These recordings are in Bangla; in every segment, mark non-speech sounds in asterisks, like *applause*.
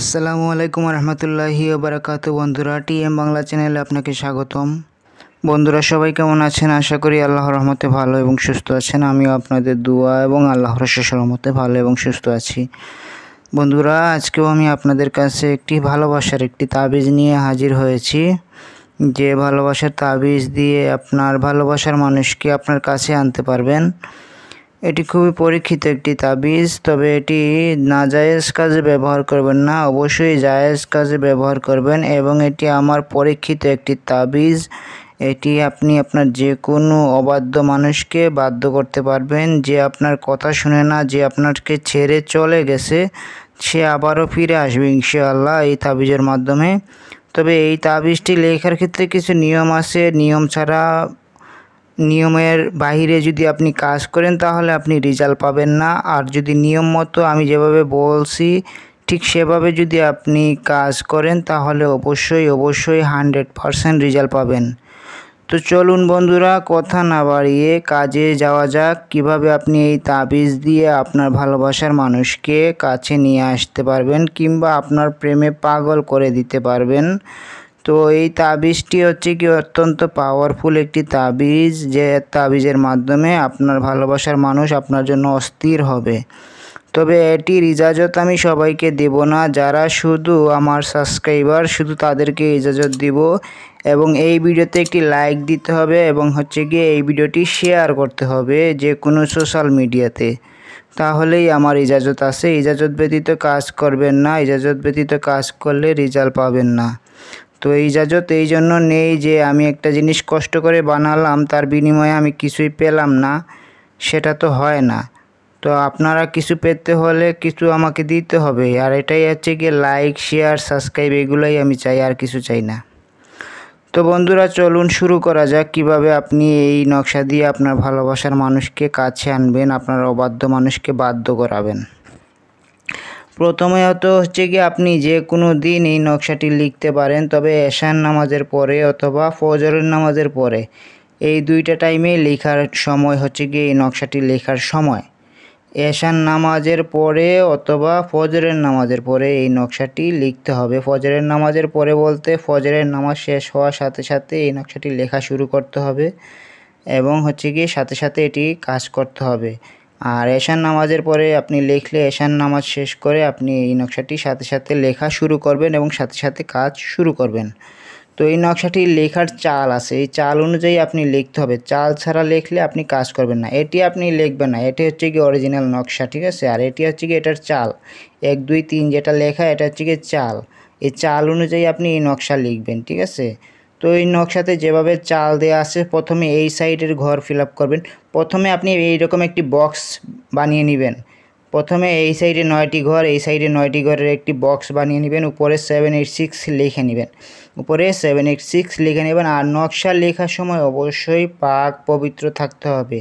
আসসালামু আলাইকুম রহমতুল্লাহি বারাকাত বন্ধুরা টিএম বাংলা চ্যানেলে আপনাকে স্বাগতম বন্ধুরা সবাই কেমন আছেন আশা করি আল্লাহর রহমতে ভালো এবং সুস্থ আছেন আমিও আপনাদের দোয়া এবং আল্লাহর শেষ রহমতে ভালো এবং সুস্থ আছি বন্ধুরা আজকেও আমি আপনাদের কাছে একটি ভালোবাসার একটি তাবিজ নিয়ে হাজির হয়েছি যে ভালোবাসার তাবিজ দিয়ে আপনার ভালোবাসার মানুষকে আপনার কাছে আনতে পারবেন এটি খুবই পরীক্ষিত একটি তাবিজ তবে এটি না জায়েজ কাজে ব্যবহার করবেন না অবশ্যই জায়েজ কাজে ব্যবহার করবেন এবং এটি আমার পরীক্ষিত একটি তাবিজ এটি আপনি আপনার যে কোনো অবাধ্য মানুষকে বাধ্য করতে পারবেন যে আপনার কথা শুনে না যে আপনাকে ছেড়ে চলে গেছে সে আবারও ফিরে আসবে ইনশাআল্লাহ এই তাবিজের মাধ্যমে তবে এই তাবিজটি লেখার ক্ষেত্রে কিছু নিয়ম আছে নিয়ম ছাড়া নিয়মের বাহিরে যদি আপনি কাজ করেন তাহলে আপনি রেজাল্ট পাবেন না আর যদি নিয়ম মতো আমি যেভাবে বলছি ঠিক সেভাবে যদি আপনি কাজ করেন তাহলে অবশ্যই অবশ্যই হান্ড্রেড পারসেন্ট রেজাল্ট পাবেন তো চলুন বন্ধুরা কথা না বাড়িয়ে কাজে যাওয়া যাক কিভাবে আপনি এই তাবিজ দিয়ে আপনার ভালোবাসার মানুষকে কাছে নিয়ে আসতে পারবেন কিংবা আপনার প্রেমে পাগল করে দিতে পারবেন তো এই তাবিজটি হচ্ছে কি অত্যন্ত পাওয়ারফুল একটি তাবিজ যে তাবিজের মাধ্যমে আপনার ভালোবাসার মানুষ আপনার জন্য অস্থির হবে তবে এটি ইজাজত আমি সবাইকে দেব না যারা শুধু আমার সাবস্ক্রাইবার শুধু তাদেরকে ইজাজত দিব এবং এই ভিডিওতে একটি লাইক দিতে হবে এবং হচ্ছে গিয়ে এই ভিডিওটি শেয়ার করতে হবে যে কোনো সোশ্যাল মিডিয়াতে তাহলেই আমার ইজাজত আছে ইজাজত ব্যতীত কাজ করবেন না ইজাজত ব্যতীত কাজ করলে রেজাল্ট পাবেন না তো এই যাজত এই জন্য নেই যে আমি একটা জিনিস কষ্ট করে বানালাম তার বিনিময়ে আমি কিছুই পেলাম না সেটা তো হয় না তো আপনারা কিছু পেতে হলে কিছু আমাকে দিতে হবে আর এটাই হচ্ছে গিয়ে লাইক শেয়ার সাবস্ক্রাইব এগুলোই আমি চাই আর কিছু চাই না তো বন্ধুরা চলুন শুরু করা যাক কিভাবে আপনি এই নকশা দিয়ে আপনার ভালোবাসার মানুষকে কাছে আনবেন আপনার অবাধ্য মানুষকে বাধ্য করাবেন প্রথমে প্রথমত হচ্ছে কি আপনি যে কোনো দিন এই নকশাটি লিখতে পারেন তবে এশান নামাজের পরে অথবা ফজরের নামাজের পরে এই দুইটা টাইমে লেখার সময় হচ্ছে কি এই নকশাটি লেখার সময় এশান নামাজের পরে অথবা ফজরের নামাজের পরে এই নকশাটি লিখতে হবে ফজরের নামাজের পরে বলতে ফজরের নামাজ শেষ হওয়ার সাথে সাথে এই নকশাটি লেখা শুরু করতে হবে এবং হচ্ছে কি সাথে সাথে এটি কাজ করতে হবে আর এশান নামাজের পরে আপনি লিখলে এশান নামাজ শেষ করে আপনি এই নকশাটি সাথে সাথে লেখা শুরু করবেন এবং সাথে সাথে কাজ শুরু করবেন তো এই নকশাটি লেখার চাল আছে এই চাল অনুযায়ী আপনি লিখতে হবে চাল ছাড়া লিখলে আপনি কাজ করবেন না এটি আপনি লিখবেন না এটি হচ্ছে কি অরিজিনাল নকশা ঠিক আছে আর এটি হচ্ছে কি এটার চাল এক দুই তিন যেটা লেখা এটা হচ্ছে কি চাল এই চাল অনুযায়ী আপনি এই নকশা লিখবেন ঠিক আছে তো এই নকশাতে যেভাবে চাল দেওয়া আছে প্রথমে এই সাইডের ঘর ফিল করবেন প্রথমে আপনি এইরকম একটি বক্স বানিয়ে নেবেন প্রথমে এই সাইডে নয়টি ঘর এই সাইডে নয়টি ঘরের একটি বক্স বানিয়ে নেবেন উপরে সেভেন এইট সিক্স লিখে নেবেন উপরে সেভেন এইট সিক্স লিখে নেবেন আর নকশা লেখার সময় অবশ্যই পাক পবিত্র থাকতে হবে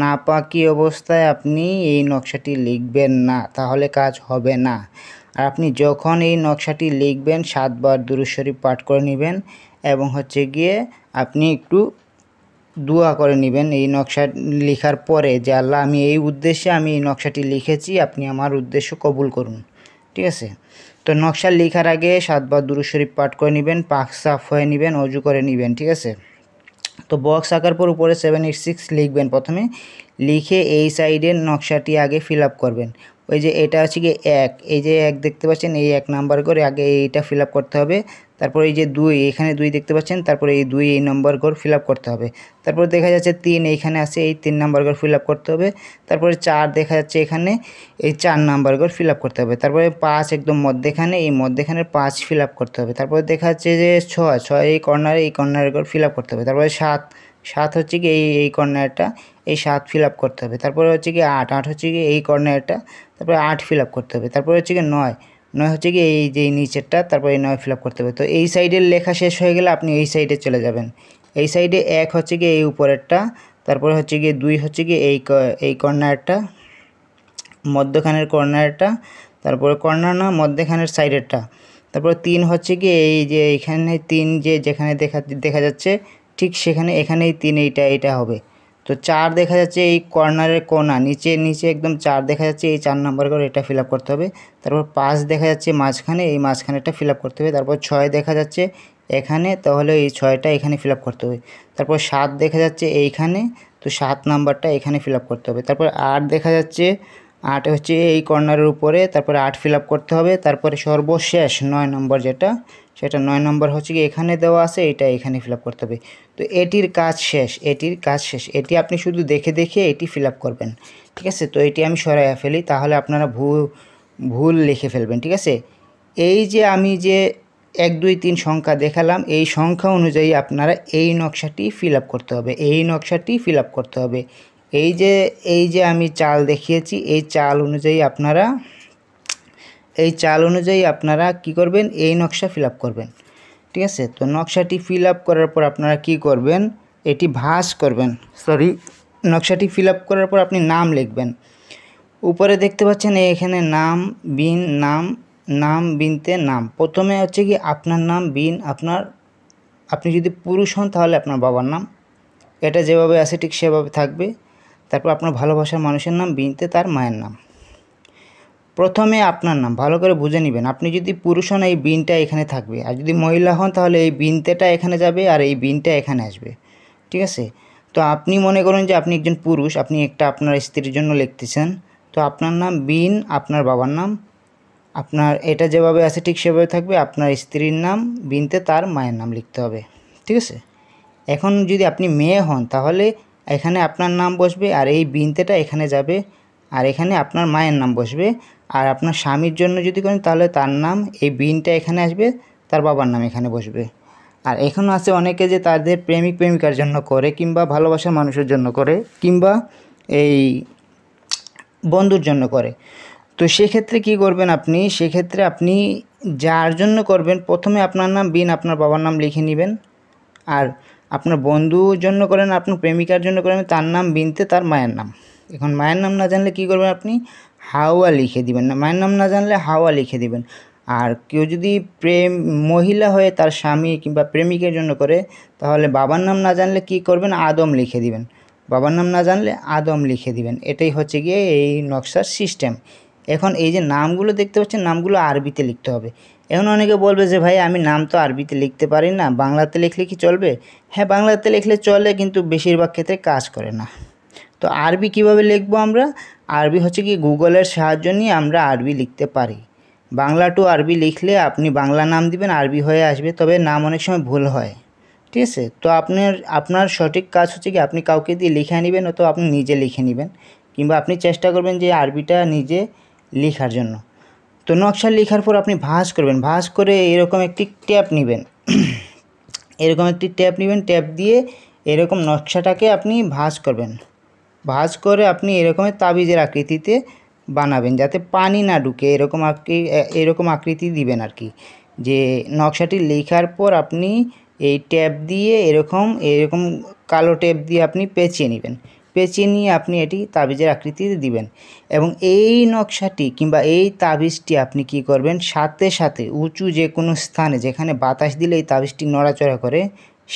না পাকি অবস্থায় আপনি এই নকশাটি লিখবেন না তাহলে কাজ হবে না আর আপনি যখন এই নকশাটি লিখবেন সাতবার দুরুশ্বরী পাঠ করে নেবেন এবং হচ্ছে গিয়ে আপনি একটু দোয়া করে নেবেন এই নকশা লেখার পরে যে আল্লাহ আমি এই উদ্দেশ্যে আমি এই নকশাটি লিখেছি আপনি আমার উদ্দেশ্য কবুল করুন ঠিক আছে তো নকশা লেখার আগে সাতবার দুরু শরীফ পাঠ করে নেবেন পাক সাফ হয়ে নেবেন অজু করে নেবেন ঠিক আছে তো বক্স আঁকার পর উপরে সেভেন এইট সিক্স লিখবেন প্রথমে লিখে এই সাইডের নকশাটি আগে ফিল আপ করবেন ওই যে এটা হচ্ছে কি এক এই যে এক দেখতে পাচ্ছেন এই এক নাম্বার করে আগে এইটা ফিল আপ করতে হবে তারপর এই যে দুই এখানে দুই দেখতে পাচ্ছেন তারপরে এই দুই এই নম্বর ঘর ফিল করতে হবে তারপর দেখা যাচ্ছে তিন এইখানে আছে এই তিন নাম্বার ঘর ফিল করতে হবে তারপরে চার দেখা যাচ্ছে এখানে এই চার নাম্বার ঘর ফিল করতে হবে তারপরে পাঁচ একদম মধ্যেখানে এই মধ্যেখানে পাঁচ ফিল করতে হবে তারপরে দেখা যাচ্ছে যে ছয় ছয় এই কর্নারে এই কর্নারের ঘর ফিল করতে হবে তারপরে সাত সাত হচ্ছে কি এই এই কর্নারটা এই সাত ফিল করতে হবে তারপরে হচ্ছে কি আট আট হচ্ছে কি এই কর্নারটা তারপরে আট ফিল করতে হবে তারপরে হচ্ছে কি নয় নয় হচ্ছে কি এই যে নিচেরটা তারপরে নয় ফিল করতে হবে তো এই সাইডের লেখা শেষ হয়ে গেলে আপনি এই সাইডে চলে যাবেন এই সাইডে এক হচ্ছে কি এই উপরেরটা তারপরে হচ্ছে গিয়ে দুই হচ্ছে কি এই এই কর্নারটা মধ্যখানের কর্নারটা তারপরে কর্নার না মধ্যখানের সাইডেরটা তারপরে তিন হচ্ছে কি এই যে এখানে তিন যে যেখানে দেখা দেখা যাচ্ছে ঠিক সেখানে এখানেই তিন এইটা এটা হবে তো চার দেখা যাচ্ছে এই কর্নারের কোনা নিচে নিচে একদম চার দেখা যাচ্ছে এই চার নম্বর করে এটা ফিল করতে হবে তারপর পাঁচ দেখা যাচ্ছে মাঝখানে এই মাঝখানে মাঝখানেটা ফিল করতে হবে তারপর ছয় দেখা যাচ্ছে এখানে তাহলে এই ছয়টা এখানে ফিল করতে হবে তারপর সাত দেখা যাচ্ছে এইখানে তো সাত নাম্বারটা এখানে ফিল করতে হবে তারপর আট দেখা যাচ্ছে আট হচ্ছে এই কর্নারের উপরে তারপরে আট ফিল করতে হবে তারপরে সর্বশেষ নয় নম্বর যেটা সেটা নয় নম্বর হচ্ছে কি এখানে দেওয়া আছে এটা এখানে ফিল করতে হবে তো এটির কাজ শেষ এটির কাজ শেষ এটি আপনি শুধু দেখে দেখে এটি ফিল করবেন ঠিক আছে তো এটি আমি সরাইয়া ফেলি তাহলে আপনারা ভুল ভুল লিখে ফেলবেন ঠিক আছে এই যে আমি যে এক দুই তিন সংখ্যা দেখালাম এই সংখ্যা অনুযায়ী আপনারা এই নকশাটি ফিল করতে হবে এই নকশাটি ফিল করতে হবে এই যে এই যে আমি চাল দেখিয়েছি এই চাল অনুযায়ী আপনারা এই চাল অনুযায়ী আপনারা কি করবেন এই নকশা ফিল করবেন ঠিক আছে তো নকশাটি ফিল করার পর আপনারা কি করবেন এটি ভাস করবেন সরি নকশাটি ফিল করার পর আপনি নাম লিখবেন উপরে দেখতে পাচ্ছেন এখানে নাম বিন নাম নাম বিনতে নাম প্রথমে হচ্ছে কি আপনার নাম বিন আপনার আপনি যদি পুরুষ হন তাহলে আপনার বাবার নাম এটা যেভাবে আছে ঠিক সেভাবে থাকবে তারপর আপনার ভালোবাসার মানুষের নাম বিনতে তার মায়ের নাম প্রথমে আপনার নাম ভালো করে বুঝে নেবেন আপনি যদি পুরুষ হন এই বিনটা এখানে থাকবে আর যদি মহিলা হন তাহলে এই বিনতেটা এখানে যাবে আর এই বিনটা এখানে আসবে ঠিক আছে তো আপনি মনে করেন যে আপনি একজন পুরুষ আপনি একটা আপনার স্ত্রীর জন্য লিখতেছেন তো আপনার নাম বিন আপনার বাবার নাম আপনার এটা যেভাবে আছে ঠিক সেভাবে থাকবে আপনার স্ত্রীর নাম বিনতে তার মায়ের নাম লিখতে হবে ঠিক আছে এখন যদি আপনি মেয়ে হন তাহলে এখানে আপনার নাম বসবে আর এই বিনতেটা এখানে যাবে আর এখানে আপনার মায়ের নাম বসবে আর আপনার স্বামীর জন্য যদি করেন তাহলে তার নাম এই বিনটা এখানে আসবে তার বাবার নাম এখানে বসবে আর এখনও আছে অনেকে যে তাদের প্রেমিক প্রেমিকার জন্য করে কিংবা ভালোবাসার মানুষের জন্য করে কিংবা এই বন্ধুর জন্য করে তো সেক্ষেত্রে কি করবেন আপনি সেক্ষেত্রে আপনি যার জন্য করবেন প্রথমে আপনার নাম বিন আপনার বাবার নাম লিখে নেবেন আর আপনার বন্ধুর জন্য করেন আপনার প্রেমিকার জন্য করেন তার নাম বিনতে তার মায়ের নাম এখন মায়ের নাম না জানলে কি করবেন আপনি হাওয়া লিখে দিবেন না মায়ের নাম না জানলে হাওয়া লিখে দিবেন আর কেউ যদি প্রেম মহিলা হয়ে তার স্বামী কিংবা প্রেমিকের জন্য করে তাহলে বাবার নাম না জানলে কি করবেন আদম লিখে দিবেন বাবার নাম না জানলে আদম লিখে দিবেন এটাই হচ্ছে গিয়ে এই নকশার সিস্টেম এখন এই যে নামগুলো দেখতে পাচ্ছেন নামগুলো আরবিতে লিখতে হবে এখন অনেকে বলবে যে ভাই আমি নাম তো আরবিতে লিখতে পারি না বাংলাতে লিখলে কি চলবে হ্যাঁ বাংলাতে লিখলে চলে কিন্তু বেশিরভাগ ক্ষেত্রে কাজ করে না তো আরবি কিভাবে লিখবো আমরা আরবি হচ্ছে কি গুগলের সাহায্য নিয়ে আমরা আরবি লিখতে পারি বাংলা টু আরবি লিখলে আপনি বাংলা নাম দিবেন আরবি হয়ে আসবে তবে নাম অনেক সময় ভুল হয় ঠিক আছে তো আপনার আপনার সঠিক কাজ হচ্ছে কি আপনি কাউকে দিয়ে লিখে নেবেন অথবা আপনি নিজে লিখে নেবেন কিংবা আপনি চেষ্টা করবেন যে আরবিটা নিজে লেখার জন্য তো নকশা লেখার পর আপনি ভাঁজ করবেন ভাঁজ করে এরকম একটি ট্যাপ নেবেন *clears throat* এরকম একটি ট্যাপ নেবেন ট্যাপ দিয়ে এরকম নকশাটাকে আপনি ভাঁজ করবেন ভাঁজ করে আপনি এরকমের তাবিজের আকৃতিতে বানাবেন যাতে পানি না ঢুকে এরকম এরকম আকৃতি দিবেন আর কি যে নকশাটি লেখার পর আপনি এই ট্যাপ দিয়ে এরকম এরকম কালো ট্যাপ দিয়ে আপনি পেঁচিয়ে নেবেন পেঁচিয়ে নিয়ে আপনি এটি তাবিজের আকৃতিতে দিবেন এবং এই নকশাটি কিংবা এই তাবিজটি আপনি কি করবেন সাথে সাথে উঁচু যে কোনো স্থানে যেখানে বাতাস দিলে এই তাবিজটি নড়াচড়া করে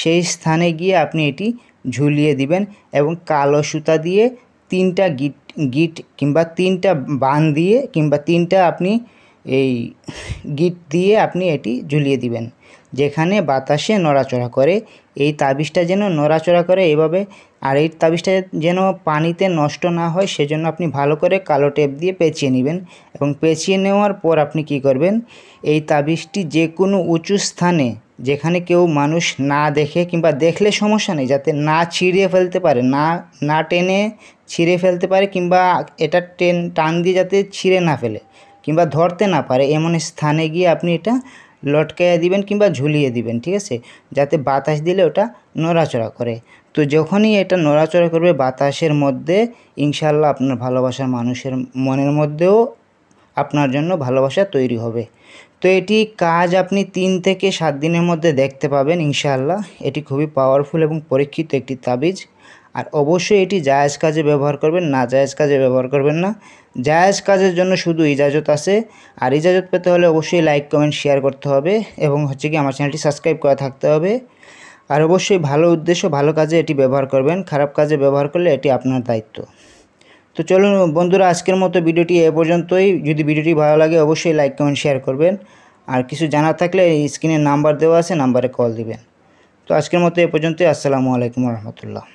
সেই স্থানে গিয়ে আপনি এটি ঝুলিয়ে দিবেন এবং কালো সুতা দিয়ে তিনটা গিট গিট কিংবা তিনটা বান দিয়ে কিংবা তিনটা আপনি এই গিট দিয়ে আপনি এটি ঝুলিয়ে দিবেন যেখানে বাতাসে নড়াচড়া করে এই তাবিজটা যেন নড়াচড়া করে এভাবে আর এই তাবিজটা যেন পানিতে নষ্ট না হয় সেজন্য আপনি ভালো করে কালো টেপ দিয়ে পেঁচিয়ে নেবেন এবং পেঁচিয়ে নেওয়ার পর আপনি কি করবেন এই তাবিজটি যে কোনো উঁচু স্থানে যেখানে কেউ মানুষ না দেখে কিংবা দেখলে সমস্যা নেই যাতে না ছিঁড়িয়ে ফেলতে পারে না না টেনে ছিঁড়ে ফেলতে পারে কিংবা এটা টেন টান দিয়ে যাতে ছিঁড়ে না ফেলে কিংবা ধরতে না পারে এমন স্থানে গিয়ে আপনি এটা লটকাইয়া দিবেন কিংবা ঝুলিয়ে দিবেন ঠিক আছে যাতে বাতাস দিলে ওটা নড়াচড়া করে তো যখনই এটা নড়াচড়া করবে বাতাসের মধ্যে ইনশাল্লাহ আপনার ভালোবাসার মানুষের মনের মধ্যেও আপনার জন্য ভালোবাসা তৈরি হবে তো এটি কাজ আপনি তিন থেকে সাত দিনের মধ্যে দেখতে পাবেন ইনশাআল্লাহ এটি খুবই পাওয়ারফুল এবং পরীক্ষিত একটি তাবিজ আর অবশ্যই এটি জায়েজ কাজে ব্যবহার করবেন না জায়েজ কাজে ব্যবহার করবেন না জায়েজ কাজের জন্য শুধু ইজাজত আছে আর ইজাজত পেতে হলে অবশ্যই লাইক কমেন্ট শেয়ার করতে হবে এবং হচ্ছে কি আমার চ্যানেলটি সাবস্ক্রাইব করা থাকতে হবে আর অবশ্যই ভালো উদ্দেশ্য ভালো কাজে এটি ব্যবহার করবেন খারাপ কাজে ব্যবহার করলে এটি আপনার দায়িত্ব তো চলুন বন্ধুরা আজকের মতো ভিডিওটি এ পর্যন্তই যদি ভিডিওটি ভালো লাগে অবশ্যই লাইক কমেন্ট শেয়ার করবেন আর কিছু জানার থাকলে স্ক্রিনে নাম্বার দেওয়া আছে নাম্বারে কল দিবেন তো আজকের মতো এ পর্যন্তই আসসালামু আলাইকুম রহমতুল্লাহ